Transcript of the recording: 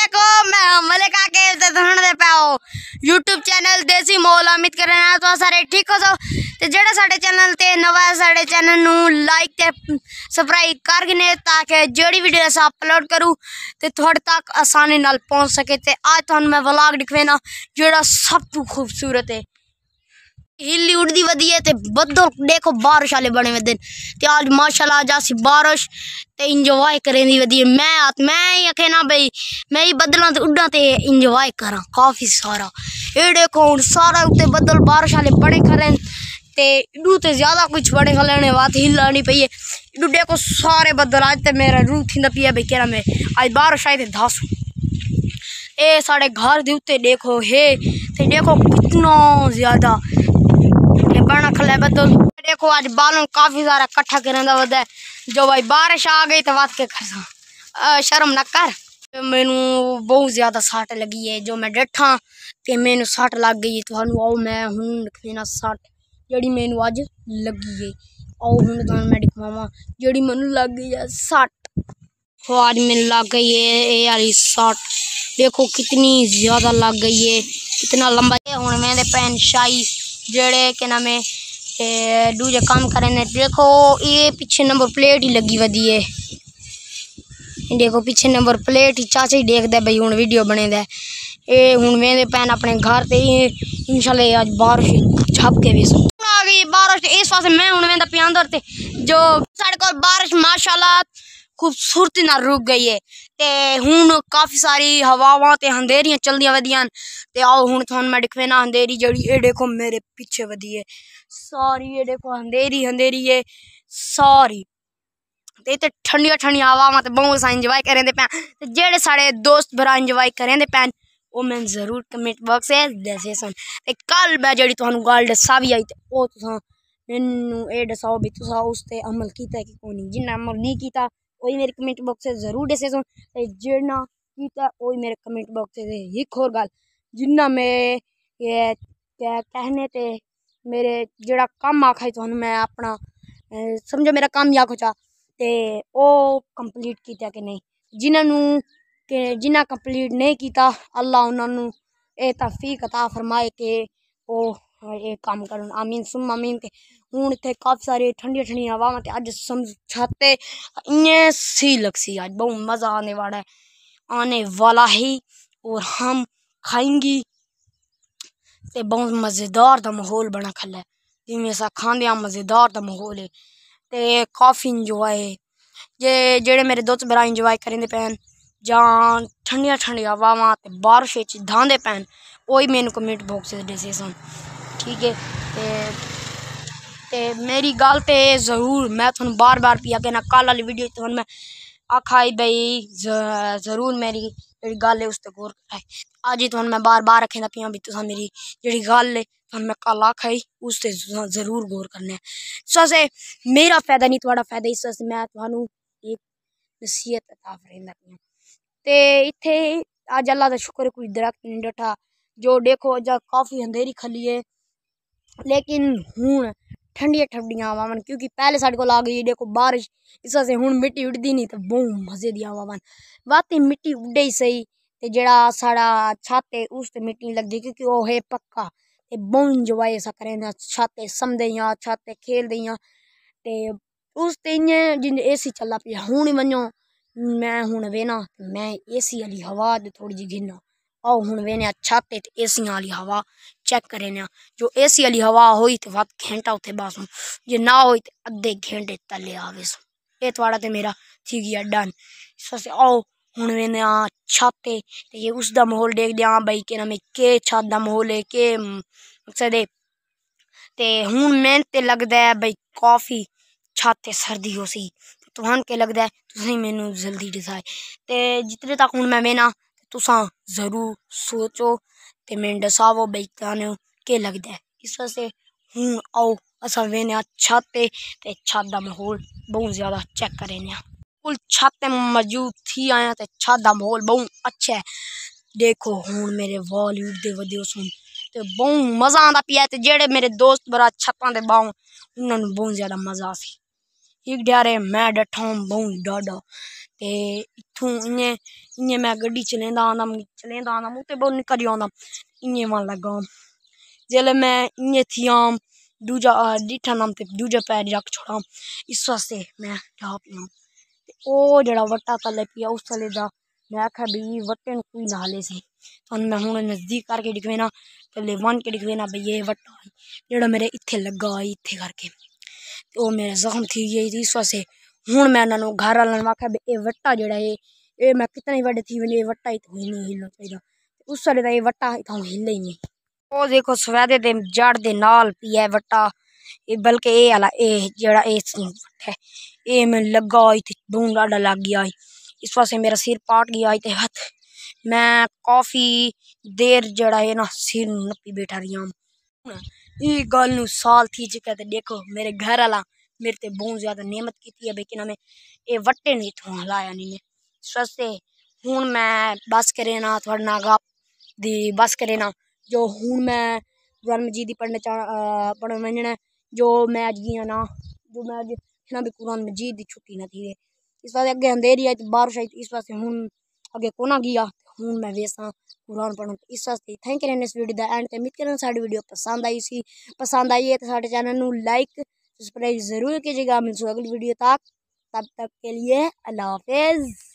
वाले ਮੈਂ मैं मलिक आके धन ਦੇ ਪਾਓ YouTube ਚੈਨਲ ਦੇਸੀ ਮੋਲ ਅਮਿਤ ਉਮੀਦ ਆ ਤੁਸੀਂ ਸਾਰੇ ਠੀਕ ਹੋ ਜਾ ਤੇ ਜਿਹੜਾ ਸਾਡੇ ਚੈਨਲ ਤੇ ਨਵਾਂ ਸਾਡੇ ਚੈਨਲ ਨੂੰ ਲਾਈਕ ਤੇ ਸਬਸਕ੍ਰਾਈਬ ਕਰ ਗਨੇ ਤਾਂ ਕਿ ਜਿਹੜੀ ਵੀਡੀਓ ਅਸਾਂ ਅਪਲੋਡ ਕਰੂ ਤੇ ਤੁਹਾਡੇ ਤੱਕ ਆਸਾਨੀ ਨਾਲ ਪਹੁੰਚ ਸਕੇ ਤੇ ਅੱਜ ਤੁਹਾਨੂੰ ਮੈਂ ਵਲੌਗ ਦਿਖਵੇਣਾ ਜਿਹੜਾ ਸਭ ਤੋਂ ਖੂਬਸੂਰਤ ਹੈ हिली उड़ी वधी है बदल देखो बारिश आले बने हुए दिन आज माशाल्लाह आज ऐसी बारिश ते इंजॉय करें दी वधी मैं आत मैं ही आखे ना भाई मैं ही बदलों ते ते इंजॉय करा काफी सारा ये देखो हूँ सारा उत्ते बदल बारिश आले बने खरे ते इडू ते ज्यादा कुछ बने खाने ने बात हिलानी पई है इडू देखो सारे बदल आज ते मेरा रूह पी है भाई कह मैं अज बारिश आई ते दस ए साढ़े घर के उत्ते देखो हे ते देखो कितना ज्यादा बना खले बदो तो देखो आज बालों काफी सारा इकट्ठा कर जो भाई बारिश आ गई तो वाद के कर शर्म न कर मैनू बहुत ज्यादा सट लगी है जो मैं डेठा कि मैनू सट लग गई तो आओ मैं हूं दिखना सट जड़ी मैनू अज लगी है आओ हूं तुम मैं दिखावा जड़ी मैं लग गई है सट हो आज मैंने लग गई है ये आई सट देखो कितनी ज्यादा लग गई है कितना लंबा हूँ मैं पैन शाही जड़े के नाम है दूजे काम करे ने देखो ये पीछे नंबर प्लेट ही लगी वदी है देखो पीछे नंबर प्लेट ही चाचा ही देख दे भाई हूँ वीडियो बने दे ये हूँ वे पैन अपने घर से इंशाल्लाह आज बारिश छप के भी आ गई बारिश इस वास्ते मैं हूँ मेरा प्यार जो सा बारिश माशाला खूबसूरती रुक गई है ਤੇ ਹੁਣ ਕਾਫੀ ਸਾਰੀ ਹਵਾਵਾਂ ਤੇ ਹਨੇਰੀਆਂ ਚਲਦੀਆਂ ਵਧੀਆਂ ਤੇ ਆਓ ਹੁਣ ਤੁਹਾਨੂੰ ਮੈਂ ਦਿਖਵੇਣਾ ਹਨੇਰੀ ਜਿਹੜੀ ਇਹ ਦੇਖੋ ਮੇਰੇ ਪਿੱਛੇ ਵਧੀ ਹੈ ਸਾਰੀ ਇਹ ਦੇਖੋ ਹਨੇਰੀ ਹਨੇਰੀ ਹੈ ਸਾਰੀ ਤੇ ਇੱਥੇ ਠੰਡੀਆਂ ਠੰਡੀਆਂ ਹਵਾਵਾਂ ਤੇ ਬਹੁਤ ਸਾਂ ਇੰਜੋਏ ਕਰੇ ਦੇ ਪੈਂ ਤੇ ਜਿਹੜੇ ਸਾਡੇ ਦੋਸਤ ਭਰਾ ਇੰਜੋਏ ਕਰੇ ਦੇ ਪੈਂ ਉਹ ਮੈਂ ਜ਼ਰੂਰ ਕਮੈਂਟ ਬਾਕਸ ਹੈ ਦੱਸੇ ਸਨ ਤੇ ਕੱਲ ਮੈਂ ਜਿਹੜੀ ਤੁਹਾਨੂੰ ਗੱਲ ਦਸਾਵੀ ਆਈ ਤੇ ਉਹ ਤੁਸੀਂ ਮੈਨੂੰ ਇਹ ਦਸਾਓ ਵੀ ਤੁਸੀਂ ਉਸ ਤੇ ਅਮਲ ਕੀਤਾ ਕਿ ਕੋਈ ਨਹੀਂ ਜਿੰਨਾ ਅਮਲ ਨਹੀਂ ਕੀਤਾ वही मेरे कमेंट बॉक्स से ज़रूर डिसीजन जिन्ना कीता वही मेरे कमेंट बॉक्स से एक होर गल जिन्ना मैं ये कहने ते मेरे जेड़ा कम्म आखा ही मैं अपना समझो मेरा कम्म ही आखो ते ओह् कंप्लीट कीता कि नहीं जिन्होंने जिन्ना कंप्लीट नहीं कीता अल्लाह उन्होंने एह् तफीक अता फरमाए के ओह् एह् कम्म करन आमीन सुम आमीन ते हूँ इतने काफ़ी सारी ठंडी ठंडी हवा मत अज समझाते इं सी सी आज बहुत मज़ा आने वाला है आने वाला ही और हम खाएंगी ते बहुत मज़ेदार का माहौल बना खल है जिमें अस खाद मज़ेदार का माहौल है ते काफ़ी इंजॉय है जे जेड़े मेरे दोस्त बरा इंजॉय करेंगे पैन जान ठंडिया ठंडिया ਹਵਾਵਾਂ बारिश ਬਾਰਿਸ਼ पैन ਧਾਂਦੇ ਪੈਣ कमेंट बॉक्स ਕਮੈਂਟ ਬਾਕਸ ठीक है ते मेरी गल तो जरूर मैं थोन बार बार आगे कहना कल आई वीडियो थोन मैं आखा आई भाई जरूर मेरी जी गल उस गौर कराए अज थोन मैं बार बार आखे पिया भी तुम मेरी जी गल मैं कल आखा ही उस जरूर गौर करना है इस मेरा फायदा नहीं थोड़ा फायदा इस मैं थानू एक नसीहत अता फरेंदा इत ते इत्थे अज अल्लाह का शुक्र कोई दरख्त नहीं डटा जो देखो अज काफी अंधेरी खली है लेकिन हूं ठंडिया ठंडिया हवा मन क्योंकि पहले साढ़े को आ गई देखो बारिश इस वजह हूँ मिट्टी उड़ती नहीं तो बहुत मजे दी हवा मन मिट्टी उड्डे ही सही तो जरा सा छत है उस मिट्टी लगे क्योंकि वह है पक्का बहुत इंजॉय ऐसा करें छत समझे हाँ छत खेल दें ते उस ते इयां ए सी चला पिया हून मनो मैं हूँ वेना मैं ए सी आह्ली हवा थोड़ी जी गिना आओ हूँ वे छत ए सी एसी वाली हवा चेक करे ना जो सी वाली हवा हो तो वक्त घंटा उथे बासूँ जो ना हो तो अद्धे घंटे तले आवे सो ये थोड़ा तो मेरा ठीक है डन सबसे आओ हूँ वे छत ये उसका माहौल देख दिया बई के नाम के छत का माहौल है के मकसद है ते हूँ मेहनत तो लगता है बई काफ़ी छत सर्दी हो सी तो हम के लगता है तुम मैनू जल्दी डिसाइड तो जितने तक हूँ मैं मेना तुसां ज़रूर सोचो ते मिंड सावो वैज्ञानिकों के लगदा है इस वजह से आओ असां वेने आं छत पे ते छत दा माहौल बहुत ज़्यादा चेक करेने कुल छत मौजूद थी आया ते छत दा माहौल बहुत अच्छा है देखो हून मेरे बॉलीवुड के वधियो सुन ते बहुत मज़ा आता पिया ते जेह्ड़े मेरे दोस्त बरा छतां दे उन्होंने बहुत ज़्यादा मज़ा आसी एक ड्यारे मैं डठा हूं बहुत डाडा ते इं इ'यां इ'यां में गड्डी चलेंदा आंदा चलेंदा मुँह ते करी आना मन लग्गा जेल्लै में इ'यां थियाम दूजा डिठा नाम ते दूजा पैर रख छोड़ा इस वास्ते मैं चाह् पीआं ओ जरा वट्टा थल्लै पिया उस थले का मैं आख्या भई वट्टे कोई ना ले से थाह्नूं मैं हून नजदीक करके ना थल्लै बन के ना भाई ये वट्टा जोड़ा मेरे इतने लगा इतने करके तो मेरे जख्म थी गे इस वास्ते हूँ मैं इन्होंने घर वालों आख्या ये वट्टा जेड़ा है ये मैं कितने बड़े थी वे वट्टा इतना ही नहीं हिलना चाहिए उस वाले का ये वट्टा इतना हिले ही नहीं वो देखो सवैदे दे जड़ दे नाल पिया वट्टा बल्कि ये आला ए जेड़ा ए है ये मैं लगा आई थी बूंद डाडा लग गया इस वजह मेरा सिर पाट गया आई हथ मैं काफ़ी देर जरा है ना सिर नपी बैठा रही हूँ ये गल साल थी जिका देखो मेरे घर वाला मेरे ते बहुत ज़्यादा नेमत की है लेकिन हमें ये वट्टे नहीं थोड़ा लाया नहीं सस्ते हूँ मैं बस करे ना थोड़े ना गप दी बस करे ना जो हूँ मैं गुरान मजीद पढ़ने चाह पढ़ वंजन जो मैं अज गया ना जो मैं अज ना भी कुरान मजीद की छुट्टी ना थी इस वास्ते अगे अंधेरी आई तो बारिश आई इस वास्ते हूँ अगे कोना गया हूँ मैं वेसा कुरान पढ़न इस वास्ते थैंक यू इस वीडियो का एंड तो मित्र साड़ी वीडियो पसंद आई सी पसंद आई है तो साढ़े चैनल में लाइक सब्सक्राइब ज़रूर कीजिएगा मिलते अगली वीडियो तक तब तक के लिए अल्लाह हाफिज़